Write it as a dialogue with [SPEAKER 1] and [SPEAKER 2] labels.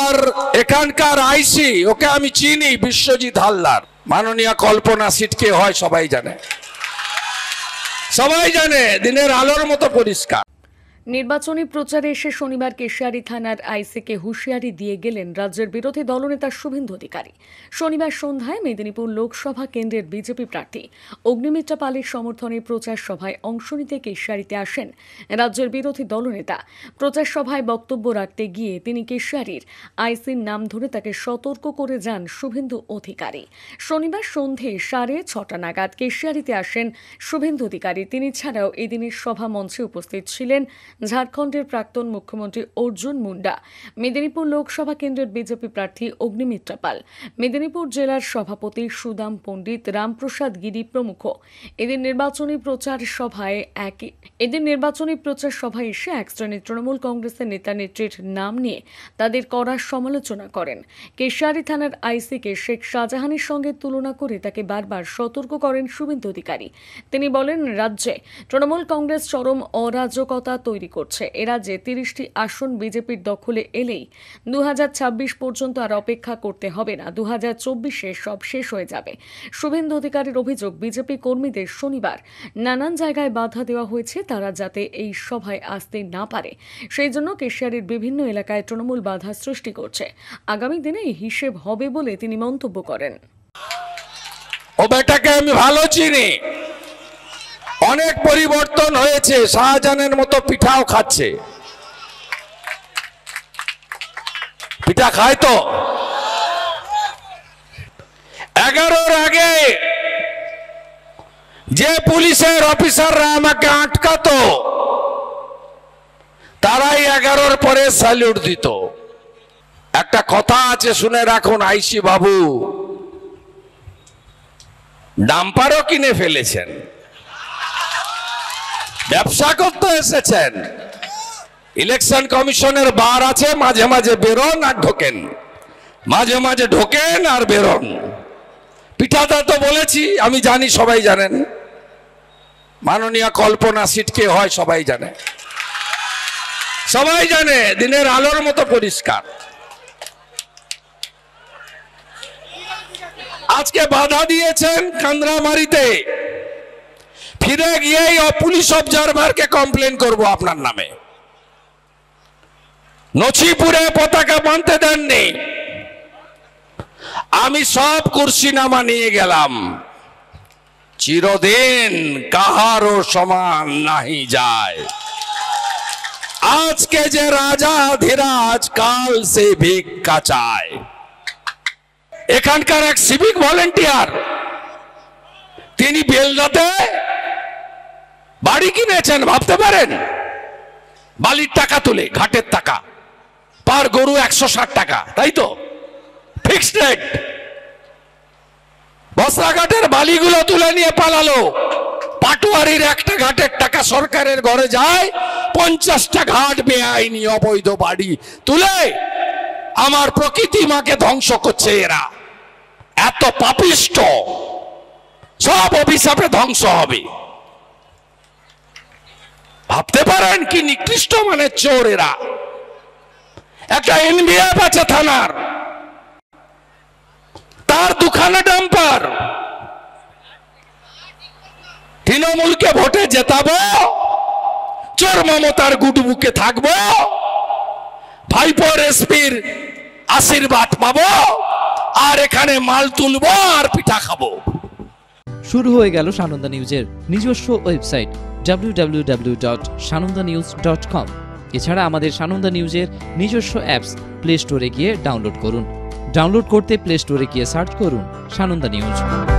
[SPEAKER 1] আর এখানকার আইসি ওকে আমি চিনি বিশ্বজিৎ হালদার মাননীয় কল্পনা সিটকে হয় সবাই জানে সবাই জানে দিনের আলোর মতো পরিষ্কার
[SPEAKER 2] নির্বাচনী প্রচারে এসে শনিবার কেশিয়ারি থানার আইসিকে হুঁশিয়ারি দিয়ে গেলেন রাজ্যের বিরোধী দলনেতা শুভেন্দু অধিকারী শনিবার সন্ধ্যায় মেদিনীপুর লোকসভা কেন্দ্রের বিজেপি প্রার্থী অগ্নিমিত্রা পালের সমর্থনে প্রচার সভায় অংশ নিতে কেশিয়ারিতে আসেন রাজ্যের বিরোধী দলনেতা প্রচার সভায় বক্তব্য রাখতে গিয়ে তিনি কেশিয়ারির আইসির নাম ধরে তাকে সতর্ক করে যান শুভেন্দু অধিকারী শনিবার সন্ধে সাড়ে ছটা নাগাদ কেশিয়ারিতে আসেন শুভেন্দু অধিকারী তিনি ছাড়াও এদিনের সভা মঞ্চে উপস্থিত ছিলেন ঝাড়খণ্ডের প্রাক্তন মুখ্যমন্ত্রী অর্জুন মুন্ডা মেদিনীপুর লোকসভা কেন্দ্রের বিজেপি প্রার্থী অগ্নিমিত্রা পাল মেদিনীপুর জেলার সভাপতি সুদাম পণ্ডিত রামপ্রসাদ গিরি প্রমুখ এদের নির্বাচনী প্রচার সভায় একই এদের নির্বাচনী প্রচার সভায় এসে এক শ্রেণীর তৃণমূল কংগ্রেসের নেতা নেত্রীর নাম নিয়ে তাদের করার সমালোচনা করেন কেশারি থানার আইসিকে শেখ শাহজাহানের সঙ্গে তুলনা করে তাকে বারবার সতর্ক করেন শুভেন্দু অধিকারী তিনি বলেন রাজ্যে তৃণমূল কংগ্রেস চরম অরাজকতা তৈরি দাবি করছে এরা যে তিরিশটি আসন বিজেপির দখলে এলেই দু পর্যন্ত আর অপেক্ষা করতে হবে না দু হাজার সব শেষ হয়ে যাবে শুভেন্দু অধিকারীর অভিযোগ বিজেপি কর্মীদের শনিবার নানান জায়গায় বাধা দেওয়া হয়েছে তারা যাতে এই সভায় আসতে না পারে সেই জন্য কেশিয়ারের বিভিন্ন এলাকায় তৃণমূল বাধা সৃষ্টি করছে আগামী দিনে এই হিসেব হবে বলে তিনি মন্তব্য করেন
[SPEAKER 1] ও বেটাকে আমি ভালো চিনি অনেক পরিবর্তন হয়েছে শাহজাহানের মতো পিঠাও খাচ্ছে পিঠা খায় তো এগারোর আগে যে পুলিশের অফিসাররা আমাকে আটকাতো তারাই এগারোর পরে স্যালিউট দিত একটা কথা আছে শুনে রাখুন আইসি বাবু ডাম্পারও কিনে ফেলেছেন ব্যবসা করতে এসেছেন ইলেকশন কমিশনের বার আছে মাঝে মাঝে বেরোন আর ঢোকেন মাঝে মাঝে ঢোকেন আর বেরোন পিঠাদা তো বলেছি আমি জানি সবাই জানেন মাননীয় কল্পনা সিটকে হয় সবাই জানে সবাই জানে দিনের আলোর মতো পরিষ্কার আজকে বাধা দিয়েছেন কান্দ্রামারিতে ফিরে গিয়েই পুলিশ অবজারভারকে কমপ্লেন করব আপনার নামে নছিপুরে পতাকা বাঁধতে দেননি আমি সব কুর্সি নামা নিয়ে গেলাম চিরদিন কাহারও সমান নাহি যায় আজকে যে রাজা ধীরাজ কাল সে ভিক্ষা চায় এখানকার এক সিভিক ভলেন্টিয়ার তিনি বেলদাতে বাড়ি কিনেছেন ভাবতে পারেন বালির টাকা তুলে ঘাটের টাকা পার গরু একশো ষাট টাকা তাই তো ফিক্সড রেট বসরাঘাটের বালিগুলো তুলে নিয়ে পালালো পাটুয়ারির একটা ঘাটের টাকা সরকারের ঘরে যায় পঞ্চাশটা ঘাট বেআইনি অবৈধ বাড়ি তুলে আমার প্রকৃতি মাকে ধ্বংস করছে এরা এত পাপিষ্ট সব অভিশাপে ধ্বংস হবে ভাবতে পারেন কি নিকৃষ্ট মানে চোর এরা একটা এনবিএফ আছে থানার তার দুখানে ডাম্পার তৃণমূলকে ভোটে জেতাবো চোর মমতার গুটবুকে থাকবো ভাইপোর এসপির আশীর্বাদ পাবো আর এখানে মাল তুলবো আর পিঠা খাবো শুরু হয়ে গেল সানন্দা নিউজের নিজস্ব ওয়েবসাইট www.sanondanews.com এছাড়া আমাদের সানন্দা নিউজের নিজস্ব অ্যাপস প্লে স্টোরে গিয়ে ডাউনলোড করুন ডাউনলোড করতে প্লে স্টোরে গিয়ে সার্চ করুন সানন্দা নিউজ